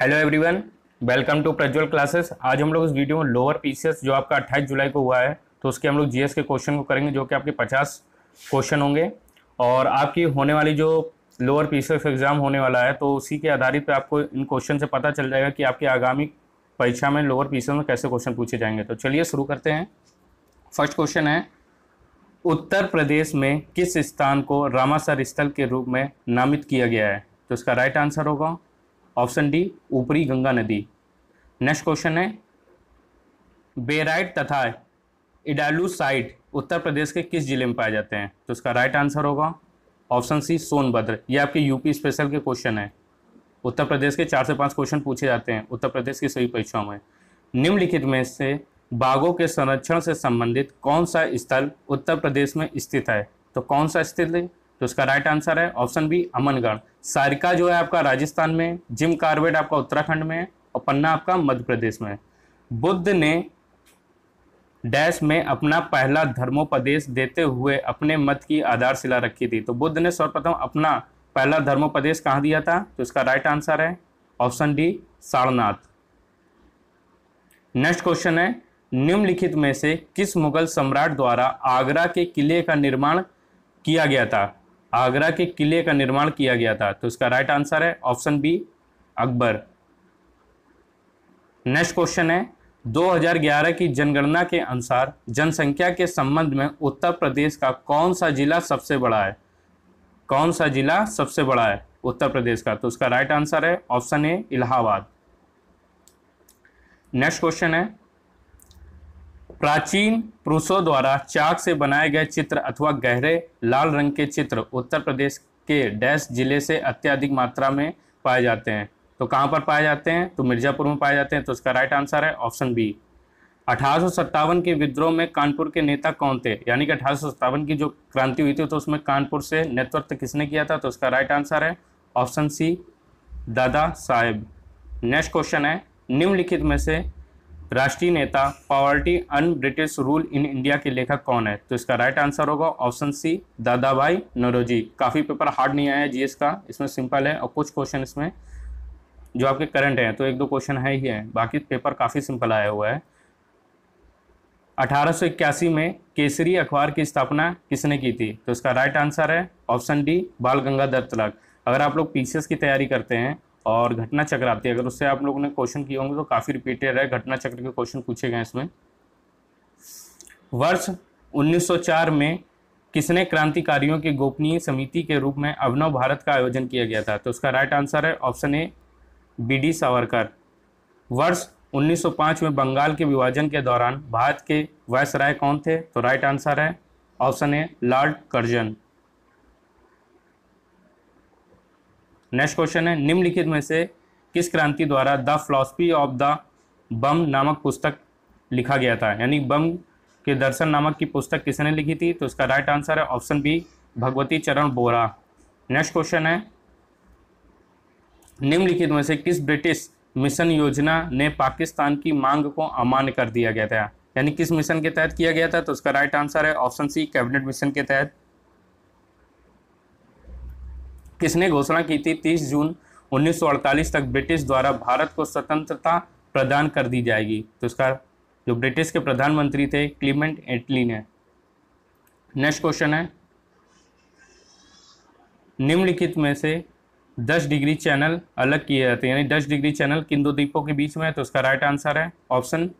hello everyone welcome to Prajwal classes आज हम लोग इस वीडियो में लोअर पीसीएस जो आपका 28 जुलाई को हुआ है तो उसके हम लोग जीएस के क्वेश्चन को करेंगे जो कि आपके 50 क्वेश्चन होंगे और आपकी होने वाली जो लोअर पीसीएस एग्ज़ाम होने वाला है तो उसी के आधारित पे आपको इन क्वेश्चन से पता चल जाएगा कि आपकी आगामी परीक्षा में लोअर पी में कैसे क्वेश्चन पूछे जाएंगे तो चलिए शुरू करते हैं फर्स्ट क्वेश्चन है उत्तर प्रदेश में किस स्थान को रामासर स्थल के रूप में नामित किया गया है तो इसका राइट आंसर होगा ऑप्शन डी ऊपरी गंगा नदी नेक्स्ट क्वेश्चन है बेराइट तथा इडालू साइट उत्तर प्रदेश के किस जिले में पाए जाते हैं तो इसका राइट आंसर होगा ऑप्शन सी सोनभद्र ये आपके यूपी स्पेशल के क्वेश्चन है उत्तर प्रदेश के चार से पांच क्वेश्चन पूछे जाते हैं उत्तर प्रदेश की सभी परीक्षाओं में निम्नलिखित में से बाघों के संरक्षण से संबंधित कौन सा स्थल उत्तर प्रदेश में स्थित है तो कौन सा स्थित तो इसका राइट आंसर है ऑप्शन बी अमनगढ़ सारिका जो है आपका राजस्थान में जिम कार्बेट आपका उत्तराखंड में है और पन्ना आपका मध्य प्रदेश में है बुद्ध ने डैश में अपना पहला धर्मोपदेश देते हुए अपने मत की आधारशिला रखी थी तो बुद्ध ने सर्वप्रथम अपना पहला धर्मोपदेश कहाँ दिया था तो इसका राइट आंसर है option D Sarnath next question है निम्नलिखित में से किस मुगल सम्राट द्वारा आगरा के किले का निर्माण किया गया था आगरा के किले का निर्माण किया गया था तो इसका राइट आंसर है option B Akbar next question है 2011 की जनगणना के अनुसार जनसंख्या के संबंध में उत्तर प्रदेश का कौन सा जिला सबसे बड़ा है कौन सा जिला सबसे बड़ा है उत्तर प्रदेश का तो उसका राइट आंसर है option A Allahabad next question है प्राचीन पुरुषों द्वारा चाक से बनाए गए चित्र अथवा गहरे लाल रंग के चित्र उत्तर प्रदेश के डैश जिले से अत्यधिक मात्रा में पाए जाते हैं तो कहाँ पर पाए जाते हैं तो मिर्ज़ापुर में पाए जाते हैं तो उसका राइट आंसर है ऑप्शन बी अठारह के विद्रोह में कानपुर के नेता कौन थे यानी कि अठारह की जो क्रांति हुई थी तो उसमें कानपुर से नेतृत्व किसने किया था तो उसका राइट आंसर है option C Dada Saheb next question है निम्नलिखित में से राष्ट्रीय नेता poverty un British rule in India के लेखक कौन है तो इसका राइट आंसर होगा option C Dadabhai Naoroji काफ़ी पेपर हार्ड नहीं आया जीएस का इसमें सिंपल है और कुछ क्वेश्चन इसमें जो आपके करंट हैं तो एक दो क्वेश्चन है ही है बाकी पेपर काफ़ी सिंपल आया हुआ है अठारह में केसरी अखबार की स्थापना किसने की थी तो इसका राइट आंसर है ऑप्शन डी बाल गंगाधर तिलक अगर आप लोग पी की तैयारी करते हैं और घटना चक्र आती है अगर उससे आप लोगों ने क्वेश्चन किए होंगे तो काफ़ी रिपीटेड है घटना चक्र के क्वेश्चन पूछे गए इसमें वर्ष 1904 में किसने क्रांतिकारियों की गोपनीय समिति के रूप में अभिनव भारत का आयोजन किया गया था तो उसका राइट आंसर है option A B D Savarkar वर्ष 1905 में बंगाल के विभाजन के दौरान भारत के वायसराय कौन थे तो राइट आंसर है option A lord Curzon next question है निम्नलिखित में से किस क्रांति द्वारा the philosophy of the bomb नामक पुस्तक लिखा गया था यानी बम के दर्शन नामक की पुस्तक किसने लिखी थी तो इसका राइट आंसर है option B Bhagwati Charan Vohra next question है निम्नलिखित में से किस ब्रिटिश मिशन योजना ने पाकिस्तान की मांग को अमान्य कर दिया गया था यानी किस मिशन के तहत किया गया था तो उसका राइट आंसर है ऑप्शन सी कैबिनेट मिशन के तहत किसने घोषणा की थी 30 जून 1948 तक ब्रिटिश द्वारा भारत को स्वतंत्रता प्रदान कर दी जाएगी तो इसका जो ब्रिटिश के प्रधानमंत्री थे क्लीमेंट एटली ने नेक्स्ट क्वेश्चन है निम्नलिखित में से 10 डिग्री चैनल अलग किए जाते हैं यानी 10 डिग्री चैनल किन दो द्वीपों के बीच में है तो उसका राइट आंसर है ऑप्शन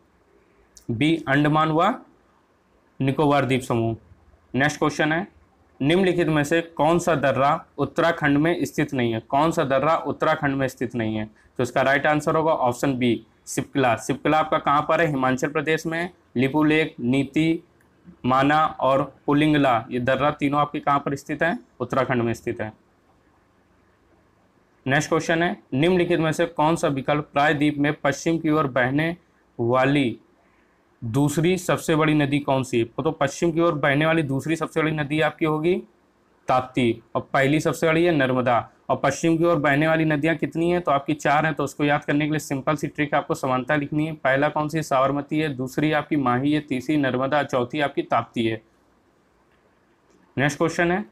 बी अंडमान व निकोबार द्वीप समूह नेक्स्ट क्वेश्चन है निम्नलिखित में से कौन सा दर्रा उत्तराखंड में स्थित नहीं है कौन सा दर्रा उत्तराखंड में स्थित नहीं है तो इसका राइट आंसर होगा ऑप्शन बी सिपकिला सिपकला आपका कहाँ पर है हिमाचल प्रदेश में लिपू लेक नीति माना और पुलिंगला ये दर्रा तीनों आपके कहाँ पर स्थित है उत्तराखंड में स्थित है नेक्स्ट क्वेश्चन है निम्नलिखित में से कौन सा विकल्प प्रायद्वीप में पश्चिम की ओर बहने वाली दूसरी सबसे बड़ी नदी कौन सी है तो पश्चिम की ओर बहने वाली दूसरी सबसे बड़ी नदी आपकी होगी ताप्ती और पहली सबसे बड़ी है नर्मदा और पश्चिम की ओर बहने वाली नदियाँ कितनी हैं तो आपकी चार हैं तो उसको याद करने के लिए सिंपल सी ट्रिक आपको समानता लिखनी है पहला कौन सी साबरमती है दूसरी आपकी माही है तीसरी नर्मदा चौथी आपकी ताप्ती है नेक्स्ट क्वेश्चन है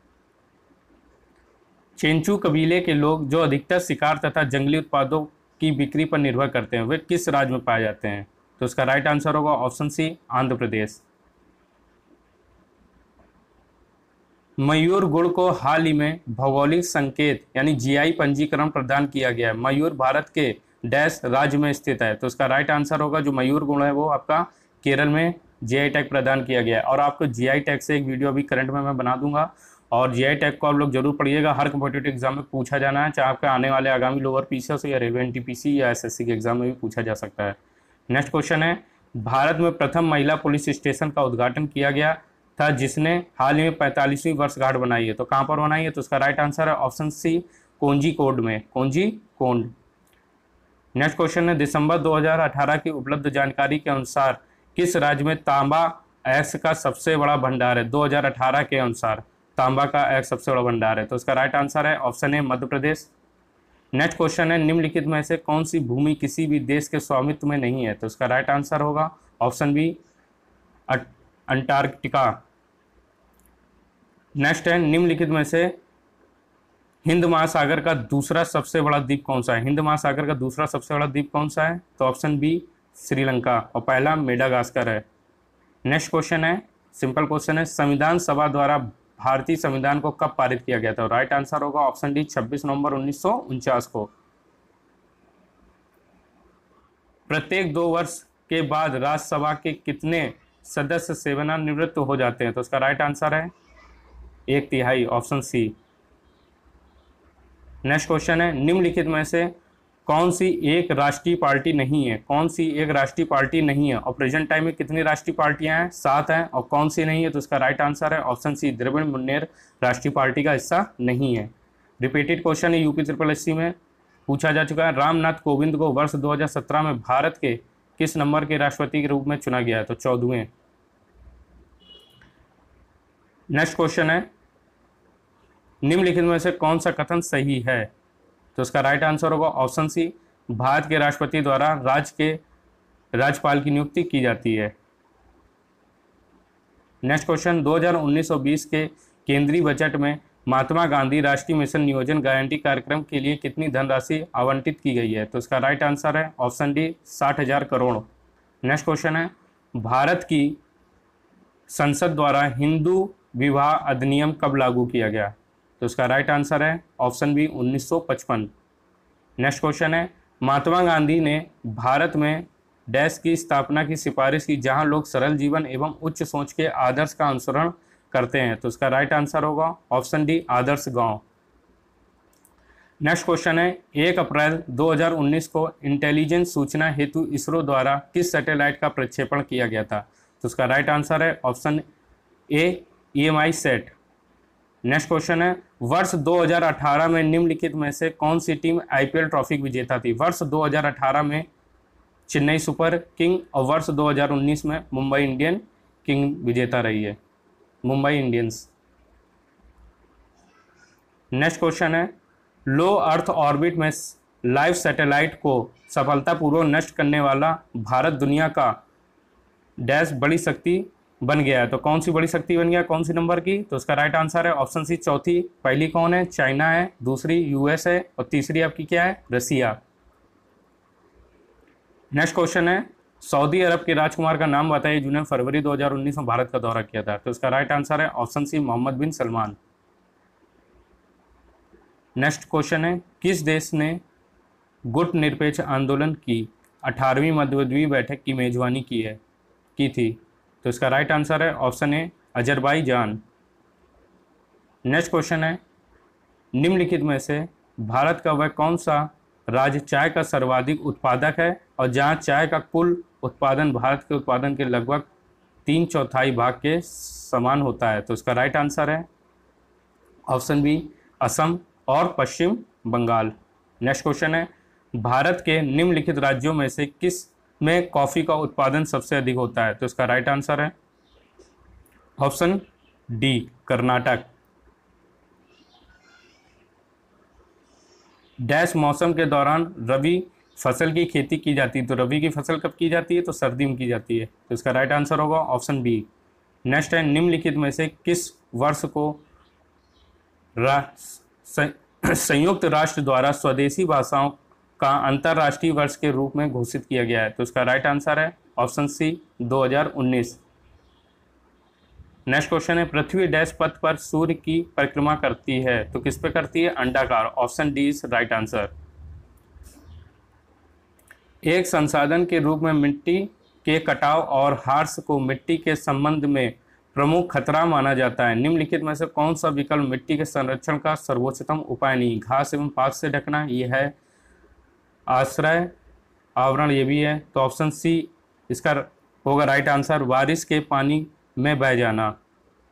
चेंचू कबीले के लोग जो अधिकतर शिकार तथा जंगली उत्पादों की बिक्री पर निर्भर करते हैं वे किस राज्य में पाए जाते हैं तो उसका राइट आंसर होगा ऑप्शन सी आंध्र प्रदेश मयूर गुड़ को हाल ही में भौगोलिक संकेत यानी जीआई पंजीकरण प्रदान किया गया है मयूर भारत के डैश राज्य में स्थित है तो उसका राइट आंसर होगा जो मयूर गुड़ है वो आपका केरल में जीआई टैग प्रदान किया गया है और आपको जीआई टैग से एक वीडियो अभी करंट में मैं बना दूंगा और जीआई टैग को आप लोग जरूर पढ़िएगा हर कम्पिटेटिव एग्जाम में पूछा जाना है चाहे आपके आने वाले आगामी लोअर पीसीएस या रेलवे एनटीपीसी या एसएससी के एग्जाम में भी पूछा जा सकता है नेक्स्ट क्वेश्चन है भारत में प्रथम महिला पुलिस स्टेशन का उद्घाटन किया गया था जिसने हाल ही में पैंतालीसवीं वर्षगांठ बनाई है तो कहाँ पर बनाई है तो उसका राइट आंसर है ऑप्शन सी कोंजी कोड में कोंजी कोंड नेक्स्ट क्वेश्चन है दिसंबर 2018 की उपलब्ध जानकारी के अनुसार किस राज्य में तांबा एक्स का सबसे बड़ा भंडार है 2018 के अनुसार तांबा का एक्स सबसे बड़ा भंडार है तो उसका राइट आंसर है option A Madhya Pradesh next question है निम्नलिखित में से कौन सी भूमि किसी भी देश के स्वामित्व में नहीं है तो उसका राइट आंसर होगा ऑप्शन बी अंटार्कटिका नेक्स्ट है निम्नलिखित में से हिंद महासागर का दूसरा सबसे बड़ा द्वीप कौन सा है हिंद महासागर का दूसरा सबसे बड़ा द्वीप कौन सा है तो ऑप्शन बी श्रीलंका और पहला मेडागास्कर है नेक्स्ट क्वेश्चन है सिंपल क्वेश्चन है संविधान सभा द्वारा भारतीय संविधान को कब पारित किया गया था राइट आंसर होगा ऑप्शन डी 26 नवंबर उन्नीस को प्रत्येक दो वर्ष के बाद राज्यसभा के कितने सदस्य सेवानिवृत्त हो जाते हैं तो उसका राइट आंसर है एक तिहाई ऑप्शन सी नेक्स्ट क्वेश्चन है निम्नलिखित में से कौन सी एक राष्ट्रीय पार्टी नहीं है कौन सी एक राष्ट्रीय पार्टी नहीं है और प्रेजेंट टाइम में कितनी राष्ट्रीय पार्टियां हैं सात हैं और कौन सी नहीं है तो इसका राइट आंसर है ऑप्शन सी द्रविड़ मुन्नेर राष्ट्रीय पार्टी का हिस्सा नहीं है रिपीटेड क्वेश्चन है यूपी त्रिपल एस में पूछा जा चुका है रामनाथ कोविंद को वर्ष दो में भारत के किस नंबर के राष्ट्रपति के रूप में चुना गया है तो चौदहवें नेक्स्ट क्वेश्चन है निम्नलिखित में से कौन सा कथन सही है तो इसका राइट आंसर होगा ऑप्शन सी भारत के राष्ट्रपति द्वारा राज्य के राज्यपाल की नियुक्ति की जाती है नेक्स्ट क्वेश्चन 2019-20 के केंद्रीय बजट में महात्मा गांधी राष्ट्रीय मिशन नियोजन गारंटी कार्यक्रम के लिए कितनी धनराशि आवंटित की गई है तो इसका राइट आंसर है ऑप्शन डी साठ हजार करोड़ नेक्स्ट क्वेश्चन है भारत की संसद द्वारा हिंदू विवाह अधिनियम कब लागू किया गया तो राइट आंसर है ऑप्शन बी 1955 नेक्स्ट क्वेश्चन है महात्मा गांधी ने भारत में डैश की स्थापना की सिफारिश की जहां लोग सरल जीवन एवं उच्च सोच के आदर्श का अनुसरण करते हैं तो उसका राइट आंसर होगा ऑप्शन डी आदर्श गांव नेक्स्ट क्वेश्चन है एक अप्रैल 2019 को इंटेलिजेंस सूचना हेतु इसरो द्वारा किस सैटेलाइट का प्रक्षेपण किया गया था तो उसका राइट आंसर है option A E M I set next question है वर्ष 2018 में निम्नलिखित में से कौन सी टीम आईपीएल ट्रॉफी विजेता थी वर्ष 2018 में चेन्नई सुपर किंग और वर्ष 2019 में मुंबई इंडियन किंग विजेता रही है मुंबई इंडियंस नेक्स्ट क्वेश्चन है लो अर्थ ऑर्बिट में लाइव सैटेलाइट को सफलतापूर्वक नष्ट करने वाला भारत दुनिया का डैश बड़ी शक्ति बन गया है तो कौन सी बड़ी शक्ति बन गया कौन सी नंबर की तो उसका राइट आंसर है ऑप्शन सी चौथी पहली कौन है चाइना है दूसरी यूएस है और तीसरी आपकी क्या है रसिया नेक्स्ट क्वेश्चन है सऊदी अरब के राजकुमार का नाम बताइए जिन्होंने फरवरी 2019 में भारत का दौरा किया था तो इसका राइट आंसर है option C Mohammed bin Salman next question है किस देश ने गुट निरपेक्ष आंदोलन की अठारहवीं मध्यद्वीप बैठक की मेजबानी की है की थी तो इसका राइट आंसर है option A John next question है निम्नलिखित में से भारत का वह कौन सा राज्य चाय का सर्वाधिक उत्पादक है और जहाँ चाय का कुल उत्पादन भारत के उत्पादन के लगभग तीन चौथाई भाग के समान होता है तो इसका राइट आंसर है ऑप्शन बी असम और पश्चिम बंगाल नेक्स्ट क्वेश्चन है भारत के निम्नलिखित राज्यों में से किस में कॉफ़ी का उत्पादन सबसे अधिक होता है तो इसका राइट आंसर है ऑप्शन डी कर्नाटक डैश मौसम के दौरान रवि फसल की खेती की जाती है तो रवि की फसल कब की जाती है तो सर्दी में की जाती है तो इसका राइट आंसर होगा ऑप्शन बी नेक्स्ट है निम्नलिखित में से किस वर्ष को रा, संयुक्त राष्ट्र द्वारा स्वदेशी भाषाओं का अंतर्राष्ट्रीय वर्ष के रूप में घोषित किया गया है तो इसका राइट आंसर है ऑप्शन सी 2019 नेक्स्ट क्वेश्चन है पृथ्वी डैश पथ पर सूर्य की परिक्रमा करती है तो किस पे करती है अंडाकार option D is right answer एक संसाधन के रूप में मिट्टी के कटाव और हार्स को मिट्टी के संबंध में प्रमुख खतरा माना जाता है निम्नलिखित में से कौन सा विकल्प मिट्टी के संरक्षण का सर्वोच्चतम उपाय नहीं घास एवं पाक से ढकना यह है आश्रय आवरण ये भी है तो ऑप्शन सी इसका होगा राइट आंसर बारिश के पानी में बह जाना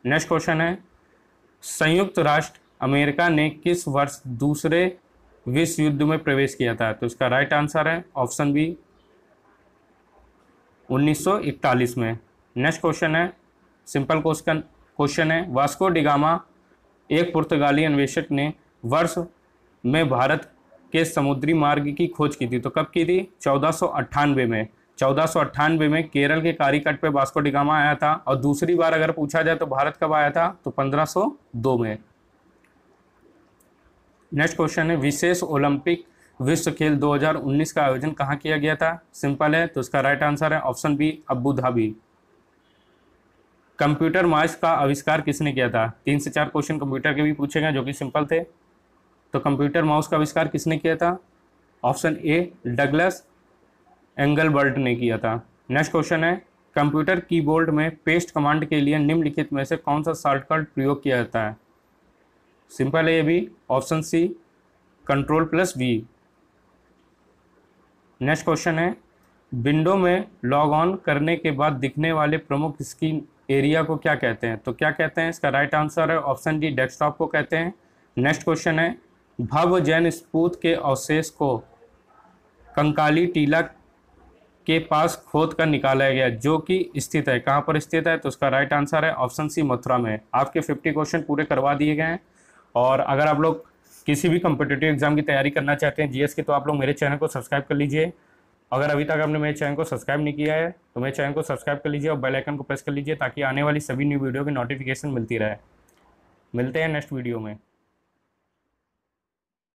नेक्स्ट क्वेश्चन है संयुक्त राष्ट्र अमेरिका ने किस वर्ष दूसरे विश्व युद्ध में प्रवेश किया था तो इसका राइट आंसर है ऑप्शन बी 1941 में नेक्स्ट क्वेश्चन है सिंपल क्वेश्चन क्वेश्चन है वास्को डिगामा एक पुर्तगाली अन्वेषक ने वर्ष में भारत के समुद्री मार्ग की खोज की थी तो कब की थी चौदह में चौदह में केरल के कारीकट पे बास्को डिगामा आया था और दूसरी बार अगर पूछा जाए तो भारत कब आया था तो 1502 में नेक्स्ट क्वेश्चन है विशेष ओलंपिक विश्व खेल 2019 का आयोजन कहाँ किया गया था सिंपल है तो इसका राइट आंसर है option B Abu Dhabi computer mice का आविष्कार किसने किया था तीन से चार क्वेश्चन कंप्यूटर के भी पूछे गए जो कि सिंपल थे तो कंप्यूटर माउस का आविष्कार किसने किया था ऑप्शन ए डगलस एंगलबर्ट ने किया था नेक्स्ट क्वेश्चन है कंप्यूटर कीबोर्ड में पेस्ट कमांड के लिए निम्नलिखित में से कौन सा शॉर्टकट प्रयोग किया जाता है सिंपल है ये भी option C control plus V next question है विंडो में लॉग ऑन करने के बाद दिखने वाले प्रमुख स्क्रीन एरिया को क्या कहते हैं तो क्या कहते हैं इसका राइट आंसर है ऑप्शन डी डेस्कटॉप को कहते हैं नेक्स्ट क्वेश्चन है भव्य जैन स्पूत के अवशेष को कंकाली टीला के पास खोद कर निकाला गया जो कि स्थित है कहाँ पर स्थित है तो उसका राइट आंसर है ऑप्शन सी मथुरा में आपके फिफ्टी क्वेश्चन पूरे करवा दिए गए हैं और अगर आप लोग किसी भी कम्पिटेटिव एग्जाम की तैयारी करना चाहते हैं जीएस की तो आप लोग मेरे चैनल को सब्सक्राइब कर लीजिए अगर अभी तक आपने मेरे चैनल को सब्सक्राइब नहीं किया है तो मेरे चैनल को सब्सक्राइब कर लीजिए और बेल आइकन को प्रेस कर लीजिए ताकि आने वाली सभी न्यू वीडियो की नोटिफिकेशन मिलती रहे मिलते हैं नेक्स्ट वीडियो में